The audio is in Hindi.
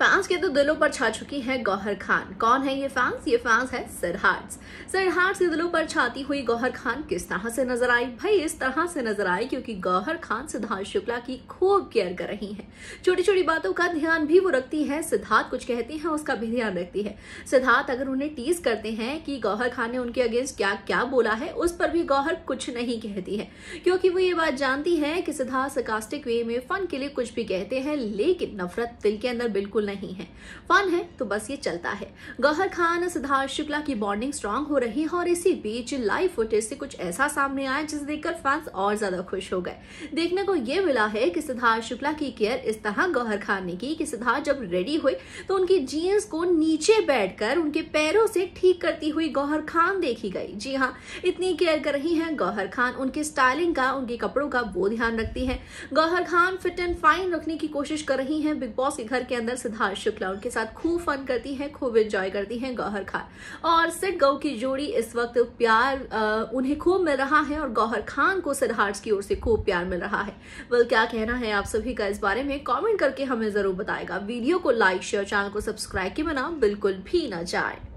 फैंस के तो दिलों पर छा चुकी है गौहर खान कौन है ये फैंस ये फैंस है सरहार्ट सरहार्ट के दिलों पर छाती हुई गौहर खान किस तरह से नजर आई भाई इस तरह से नजर आई क्योंकि गौहर खान सिद्धार्थ शुक्ला की खूब केयर कर रही हैं छोटी छोटी बातों का ध्यान भी वो रखती है सिद्धार्थ कुछ कहते हैं उसका भी ध्यान रखती है सिद्धार्थ अगर उन्हें टीज करते हैं कि गौहर खान ने उनके अगेंस्ट क्या क्या बोला है उस पर भी गौहर कुछ नहीं कहती है क्योंकि वो ये बात जानती है कि सिद्धार्थ सकास्टिक वे में फन के लिए कुछ भी कहते हैं लेकिन नफरत दिल के अंदर बिल्कुल नहीं है फन है तो बस ये चलता है गौहर खान सिद्धार्थ शुक्ला की बॉन्डिंग स्ट्रांग हो रही है और इसी बीच लाइव फुटेज से कुछ ऐसा सामने आया जिसे देखकर फैंस और ज्यादा खुश हो गए देखने को ये मिला है कि सिद्धार्थ शुक्ला की केयर इस तरह गौहर खान ने की कि सिद्धार्थ जब रेडी हुए तो उनकी जीन्स को नीचे बैठकर उनके पैरों से ठीक करती हुई गौहर खान देखी गई जी हाँ इतनी केयर कर रही हैं गौहर खान उनके स्टाइलिंग का उनके कपड़ों का वो ध्यान रखती है Gauhar Khan fit and fine रखने की कोशिश कर रही हैं बिग बॉस के घर के अंदर सिद्धार्थ सुधार शुक्ला उनके साथ खूब फन करती हैं खूब एंजॉय करती हैं गौहर खान और सिड गौ की जोड़ी इस वक्त प्यार आ, उन्हें खूब मिल रहा है और गौहर खान को सिद्धार्थ की ओर से खूब प्यार मिल रहा है वेल क्या कहना है आप सभी का इस बारे में कॉमेंट करके हमें जरूर बताएगा वीडियो को लाइक शेयर चैनल को सब्सक्राइब के बना बिल्कुल भी ना जाए